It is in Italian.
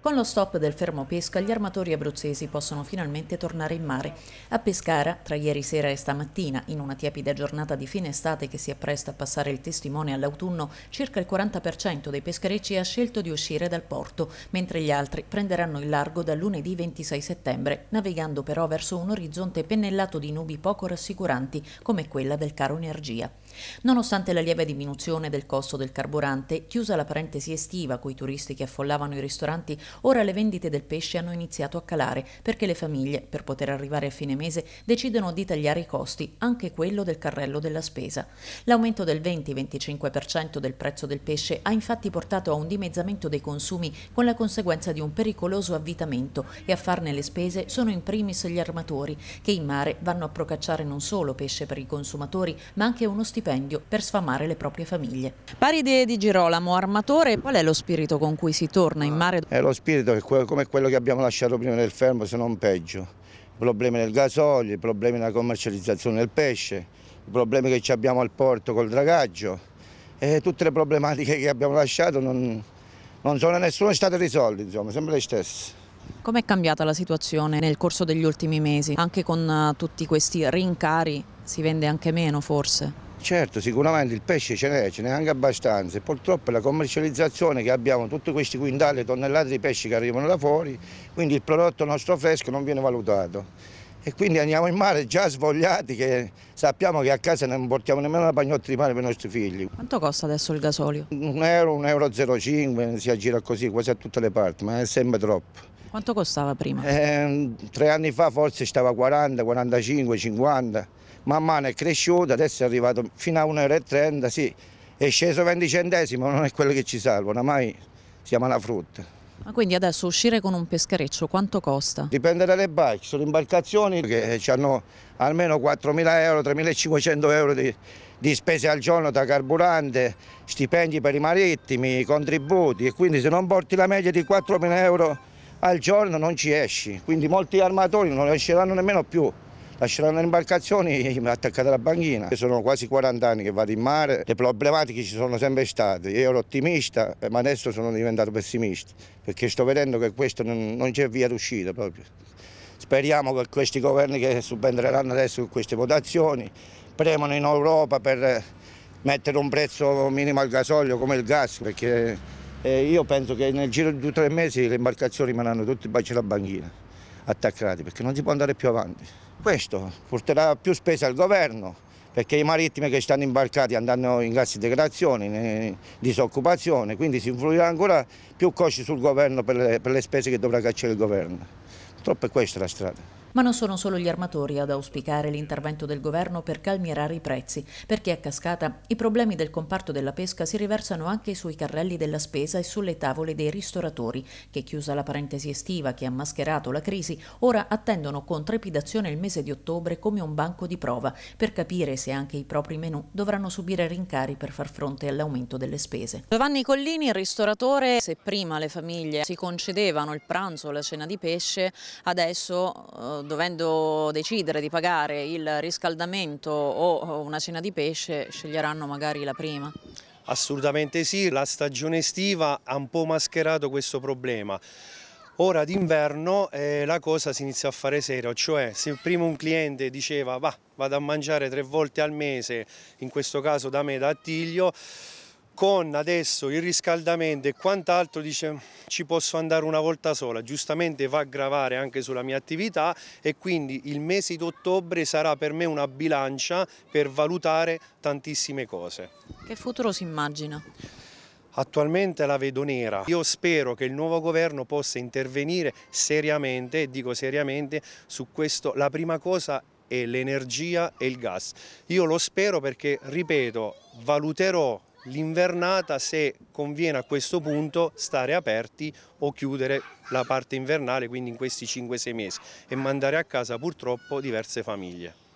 Con lo stop del fermo pesca gli armatori abruzzesi possono finalmente tornare in mare. A Pescara, tra ieri sera e stamattina, in una tiepida giornata di fine estate che si appresta a passare il testimone all'autunno, circa il 40% dei pescherecci ha scelto di uscire dal porto, mentre gli altri prenderanno il largo da lunedì 26 settembre, navigando però verso un orizzonte pennellato di nubi poco rassicuranti, come quella del caro energia. Nonostante la lieve diminuzione del costo del carburante, chiusa la parentesi estiva coi turisti che affollavano i ristoranti Ora le vendite del pesce hanno iniziato a calare perché le famiglie, per poter arrivare a fine mese, decidono di tagliare i costi, anche quello del carrello della spesa. L'aumento del 20-25% del prezzo del pesce ha infatti portato a un dimezzamento dei consumi con la conseguenza di un pericoloso avvitamento e a farne le spese sono in primis gli armatori che in mare vanno a procacciare non solo pesce per i consumatori ma anche uno stipendio per sfamare le proprie famiglie. Pari idee di Girolamo, armatore, qual è lo spirito con cui si torna in mare? È eh, lo spirito che come quello che abbiamo lasciato prima del fermo, se non peggio. I problemi del gasolio, i problemi della commercializzazione del pesce, i problemi che abbiamo al porto col dragaggio e tutte le problematiche che abbiamo lasciato non, non sono nessuno state risolte, insomma, sempre le stesse. Com'è cambiata la situazione nel corso degli ultimi mesi? Anche con eh, tutti questi rincari si vende anche meno forse? Certo, sicuramente il pesce ce n'è, ce n'è anche abbastanza. Purtroppo la commercializzazione che abbiamo, tutti questi quintali e tonnellate di pesce che arrivano da fuori, quindi il prodotto nostro fresco non viene valutato. E quindi andiamo in mare già svogliati che sappiamo che a casa non portiamo nemmeno la pagnotta di mare per i nostri figli. Quanto costa adesso il gasolio? Un euro, un euro 0,5, si aggira così quasi a tutte le parti, ma è eh, sempre troppo. Quanto costava prima? Eh, tre anni fa forse stava 40, 45, 50 man mano è cresciuto, adesso è arrivato fino a 1,30 euro, sì, è sceso 20 centesimi, ma non è quello che ci salva, oramai siamo alla frutta. Ma quindi adesso uscire con un peschereccio quanto costa? Dipende dalle barche, sono imbarcazioni che eh, hanno almeno 4.000 euro, 3.500 euro di, di, spese al giorno da carburante, stipendi per i marittimi, contributi e quindi se non porti la media di 4.000 euro al giorno non ci esci, quindi molti armatori non esceranno nemmeno più lasciando le imbarcazioni mi attaccato alla banchina. Sono quasi 40 anni che vado in mare, le problematiche ci sono sempre state. Io ero ottimista, eh, ma adesso sono diventato pessimista, perché sto vedendo che questo non c'è via d'uscita proprio. Speriamo che questi governi che subentreranno adesso in queste votazioni premano in Europa per eh, mettere un prezzo minimo al gasolio come il gas, perché eh, io penso che nel giro di due o tre mesi le imbarcazioni rimarranno tutte baci alla banchina attaccati perché non si può andare più avanti. Questo porterà più spese al governo perché i marittimi che stanno imbarcati andranno in cassa integrazione, in eh, disoccupazione, quindi si influirà ancora più cosci sul governo per le, per le spese che dovrà cacciare il governo. Purtroppo è questa la strada. Ma non sono solo gli armatori ad auspicare l'intervento del governo per calmierare i prezzi, perché a cascata i problemi del comparto della pesca si riversano anche sui carrelli della spesa e sulle tavole dei ristoratori, che chiusa la parentesi estiva che ha mascherato la crisi, ora attendono con trepidazione il mese di ottobre come un banco di prova per capire se anche i propri menù dovranno subire rincari per far fronte all'aumento delle spese. Giovanni Collini, ristoratore, se prima le famiglie si concedevano il pranzo o la cena di pesce, adesso eh, dovendo decidere di pagare il riscaldamento o una cena di pesce sceglieranno magari la prima? Assolutamente sì, la stagione estiva ha un po' mascherato questo problema. Ora d'inverno eh, la cosa si inizia a fare serio, cioè se prima un cliente diceva Va, vado a mangiare tre volte al mese, in questo caso da me da Attiglio, con adesso il riscaldamento e quant'altro dice ci posso andare una volta sola, giustamente va a gravare anche sulla mia attività e quindi il mese di ottobre sarà per me una bilancia per valutare tantissime cose. Che futuro si immagina? Attualmente la vedo nera. Io spero che il nuovo governo possa intervenire seriamente, e dico seriamente, su questo. La prima cosa è l'energia e il gas. Io lo spero perché, ripeto, valuterò l'invernata se conviene a questo punto stare aperti o chiudere la parte invernale, quindi in questi 5-6 mesi e mandare a casa purtroppo diverse famiglie.